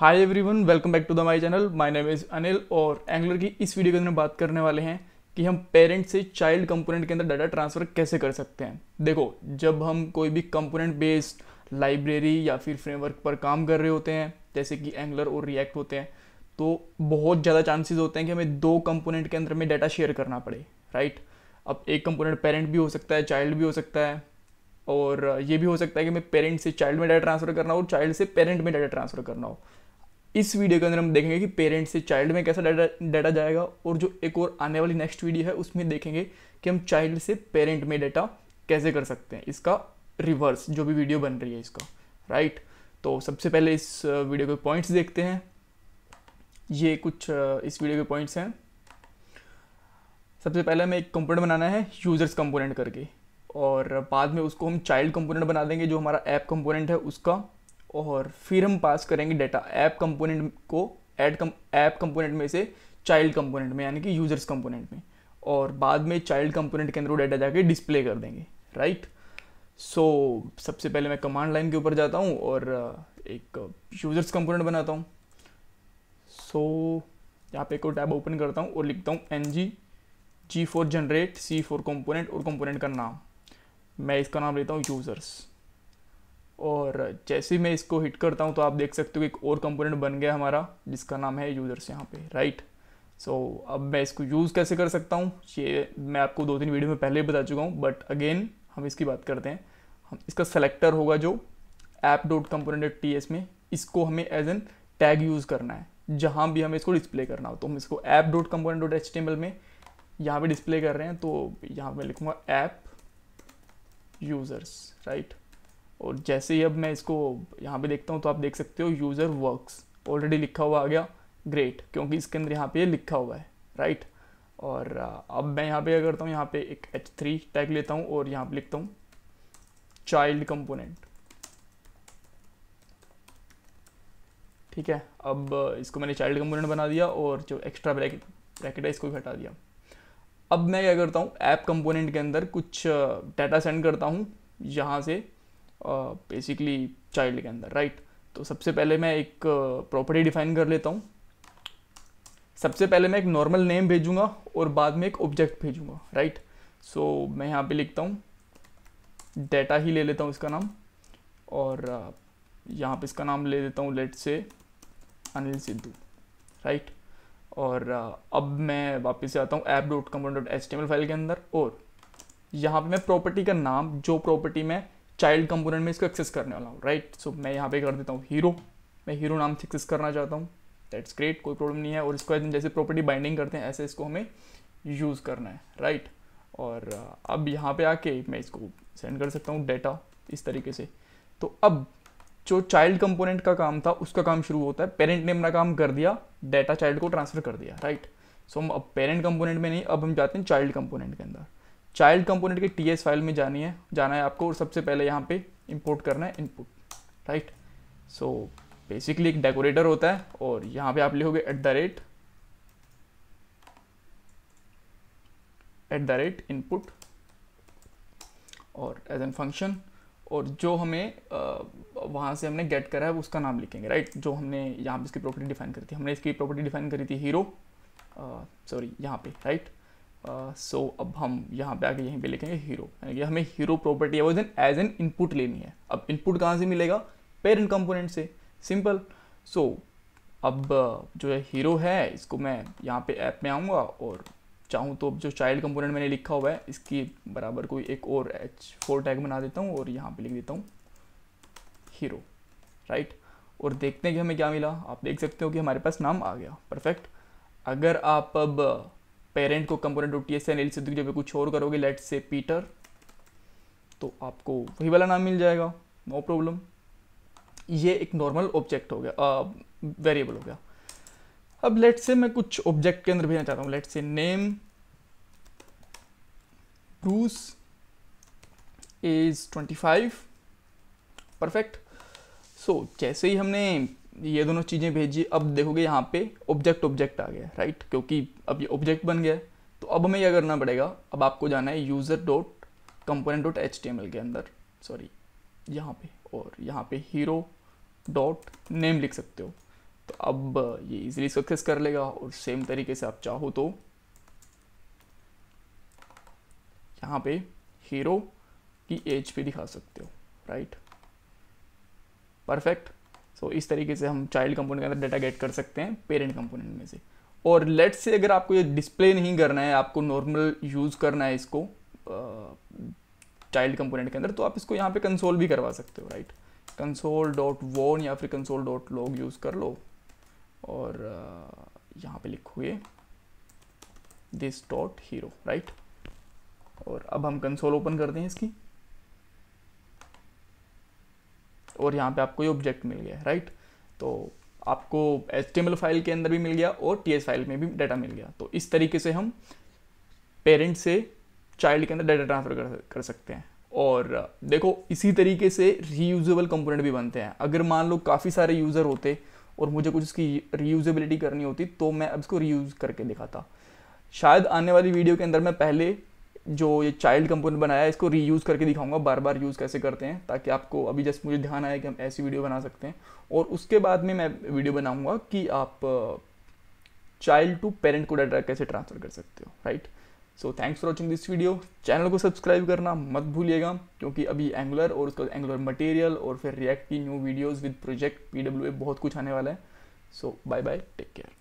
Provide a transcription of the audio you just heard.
hi everyone welcome back to the my channel my name is Anil और Angular की इस video के अंदर बात करने वाले हैं कि हम पेरेंट से चाइल्ड कंपोनेंट के अंदर डाटा ट्रांसफ़र कैसे कर सकते हैं देखो जब हम कोई भी कंपोनेंट बेस्ड लाइब्रेरी या फिर फ्रेमवर्क पर काम कर रहे होते हैं जैसे कि एंगलर और रिएक्ट होते हैं तो बहुत ज़्यादा चांसेज होते हैं कि हमें दो कंपोनेंट के अंदर में डाटा शेयर करना पड़े राइट अब एक कंपोनेंट पेरेंट भी हो सकता है चाइल्ड भी हो सकता है और ये भी हो सकता है कि हमें पेरेंट से चाइल्ड में डाटा ट्रांसफ़र करना हो और चाइल्ड से पेरेंट में डाटा ट्रांसफ़र करना हो इस वीडियो के अंदर हम देखेंगे कि पेरेंट्स से चाइल्ड में कैसा डाटा डाटा जाएगा और जो एक और आने वाली नेक्स्ट वीडियो है उसमें देखेंगे कि हम चाइल्ड से पेरेंट में डाटा कैसे कर सकते हैं इसका रिवर्स जो भी वीडियो बन रही है इसका राइट तो सबसे पहले इस वीडियो के पॉइंट्स देखते हैं ये कुछ इस वीडियो के पॉइंट्स हैं सबसे पहले हमें एक कंपोनेंट बनाना है यूज़र्स कंपोनेंट करके और बाद में उसको हम चाइल्ड कंपोनेंट बना देंगे जो हमारा ऐप कंपोनेंट है उसका और फिर हम पास करेंगे डाटा ऐप कंपोनेंट को ऐड कम ऐप कंपोनेंट में से चाइल्ड कंपोनेंट में यानी कि यूजर्स कंपोनेंट में और बाद में चाइल्ड कंपोनेंट के अंदर वो डाटा जाके डिस्प्ले कर देंगे राइट सो so, सबसे पहले मैं कमांड लाइन के ऊपर जाता हूँ और uh, एक यूजर्स कंपोनेंट बनाता हूँ सो so, यहाँ पे एक टैब ओपन करता हूँ और लिखता हूँ N G G for generate C for component और कंपोनेंट का नाम मैं इसका नाम लेता हूँ यूज़र्स और जैसे ही मैं इसको हिट करता हूँ तो आप देख सकते हो एक और कंपोनेंट बन गया हमारा जिसका नाम है यूज़र्स यहाँ पे राइट सो so, अब मैं इसको यूज़ कैसे कर सकता हूँ ये मैं आपको दो तीन वीडियो में पहले ही बता चुका हूँ बट अगेन हम इसकी बात करते हैं हम इसका सेलेक्टर होगा जो app dot component T S में इसको हमें एज एन टैग यूज़ करना है जहाँ भी हमें इसको डिस्प्ले करना हो तो हम इसको app dot component dot H T M L में यहाँ पर डिस्प्ले कर रहे हैं तो यहाँ पे लिखूँगा ऐप यूज़र्स राइट और जैसे ही अब मैं इसको यहाँ पे देखता हूँ तो आप देख सकते हो यूज़र वर्क्स ऑलरेडी लिखा हुआ आ गया ग्रेट क्योंकि इसके अंदर यहाँ पे लिखा हुआ है राइट और अब मैं यहाँ पे क्या करता हूँ यहाँ पे एक एच थ्री टैग लेता हूँ और यहाँ पे लिखता हूँ चाइल्ड कंपोनेंट ठीक है अब इसको मैंने चाइल्ड कंपोनेंट बना दिया और जो एक्स्ट्रा ब्रैकेट ब्रैकेट है इसको भी हटा दिया अब मैं क्या करता हूँ ऐप कंपोनेंट के अंदर कुछ डाटा सेंड करता हूँ यहाँ से बेसिकली चाइल्ड के अंदर राइट तो सबसे पहले मैं एक प्रॉपर्टी डिफाइन कर लेता हूँ सबसे पहले मैं एक नॉर्मल नेम भेजूंगा और बाद में एक ऑब्जेक्ट भेजूंगा राइट सो मैं यहाँ पे लिखता हूँ डेटा ही ले लेता हूँ इसका नाम और यहाँ पे इसका नाम ले देता हूँ लेट से अनिल सिद्धू राइट और अब मैं वापस आता हूँ app dot com dot H file के अंदर और यहाँ पे मैं प्रॉपर्टी का नाम जो प्रॉपर्टी मैं चाइल्ड कंपोनेंट में इसको एक्सेस करने वाला हूँ राइट सो मैं यहाँ पे कर देता हूँ हीरो मैं हीरो नाम से एक्सेस करना चाहता हूँ दैट्स ग्रेट कोई प्रॉब्लम नहीं है और इसको जैसे प्रॉपर्टी बाइंडिंग करते हैं ऐसे इसको हमें यूज़ करना है राइट और uh, अब यहाँ पे आके मैं इसको सेंड कर सकता हूँ डेटा इस तरीके से तो अब जो चाइल्ड कंपोनेंट का काम था उसका काम शुरू होता है पेरेंट ने अपना काम कर दिया डेटा चाइल्ड को ट्रांसफ़र कर दिया राइट सो हम अब पेरेंट कंपोनेंट में नहीं अब हम जाते हैं चाइल्ड कंपोनेंट के अंदर चाइल्ड कंपोनेंट के टी फाइल में जानी है जाना है आपको और सबसे पहले यहाँ पे इंपोर्ट करना है इनपुट राइट सो बेसिकली एक डेकोरेटर होता है और यहाँ पे आप लिखोगे at the rate at the rate input और एज एन फंक्शन और जो हमें वहाँ से हमने गेट करा है उसका नाम लिखेंगे राइट जो हमने यहाँ पे इसकी प्रॉपर्टी डिफाइन करी थी हमने इसकी प्रॉपर्टी डिफाइन करी थी हीरो सॉरी यहाँ पे राइट सो uh, so, अब हम यहाँ पे आके यहीं पे लिखेंगे हीरो यानी कि हमें हीरो प्रॉपर्टी है वो एज एन इनपुट लेनी है अब इनपुट कहाँ से मिलेगा पेरेंट कंपोनेंट से सिंपल सो so, अब uh, जो है हीरो है इसको मैं यहाँ पे ऐप में आऊँगा और चाहूँ तो अब जो चाइल्ड कंपोनेंट मैंने लिखा हुआ है इसकी बराबर कोई एक और एच फोर टैग बना देता हूँ और यहाँ पर लिख देता हूँ हीरो राइट और देखते हैं कि हमें क्या मिला आप देख सकते हो कि हमारे पास नाम आ गया परफेक्ट अगर आप अब पेरेंट को component dot T S N L Sidhu जब कुछ और करोगे लेट से पीटर तो आपको वही वाला नाम मिल जाएगा नो no प्रॉब्लम ये एक नॉर्मल ऑब्जेक्ट हो गया वेरिएबल हो गया अब लेट से मैं कुछ ऑब्जेक्ट के अंदर भेजना चाहता हूँ let say name Bruce is 25 perfect so so, जैसे ही हमने ये दोनों चीज़ें भेजी अब देखोगे यहाँ पे ऑब्जेक्ट ऑब्जेक्ट आ गया राइट क्योंकि अब ये ऑब्जेक्ट बन गया तो अब हमें यह करना पड़ेगा अब आपको जाना है user dot component dot H के अंदर सॉरी यहाँ पे और यहाँ पे हीरो डॉट नेम लिख सकते हो तो अब ये इजीली सक्सेस कर लेगा और सेम तरीके से आप चाहो तो यहाँ पे हीरो की एज भी दिखा सकते हो राइट परफेक्ट सो so, इस तरीके से हम चाइल्ड कंपोनेंट के अंदर डाटा गेट कर सकते हैं पेरेंट कंपोनेंट में से और लेट से अगर आपको ये डिस्प्ले नहीं करना है आपको नॉर्मल यूज़ करना है इसको चाइल्ड कंपोनेंट के अंदर तो आप इसको यहाँ पे कंसोल भी करवा सकते हो राइट कंसोल डॉट वोन या फिर कंसोल डॉट लॉग यूज़ कर लो और uh, यहाँ पे लिखोगे दिस डॉट हीरो राइट और अब हम कंसोल ओपन करते हैं इसकी और यहाँ पे आपको ये ऑब्जेक्ट मिल गया राइट तो आपको एच फाइल के अंदर भी मिल गया और टी फाइल में भी डाटा मिल गया तो इस तरीके से हम पेरेंट से चाइल्ड के अंदर डाटा ट्रांसफ़र कर सकते हैं और देखो इसी तरीके से रीयूजेबल कंपोनेंट भी बनते हैं अगर मान लो काफ़ी सारे यूज़र होते और मुझे कुछ इसकी रीयूजेबिलिटी करनी होती तो मैं अब इसको रीयूज़ करके दिखाता शायद आने वाली वीडियो के अंदर मैं पहले जो ये चाइल्ड कंपोनेंट बनाया है इसको रीयूज़ करके दिखाऊंगा बार बार यूज़ कैसे करते हैं ताकि आपको अभी जस्ट मुझे ध्यान आया कि हम ऐसी वीडियो बना सकते हैं और उसके बाद में मैं वीडियो बनाऊंगा कि आप चाइल्ड टू पेरेंट को डाटा कैसे ट्रांसफ़र कर सकते हो right so thanks for watching this video channel को सब्सक्राइब करना मत भूलिएगा क्योंकि अभी एंगुलर और उसका एंगुलर मटेरियल और फिर रिएक्ट की new videos with project P बहुत कुछ आने वाला है so bye bye take care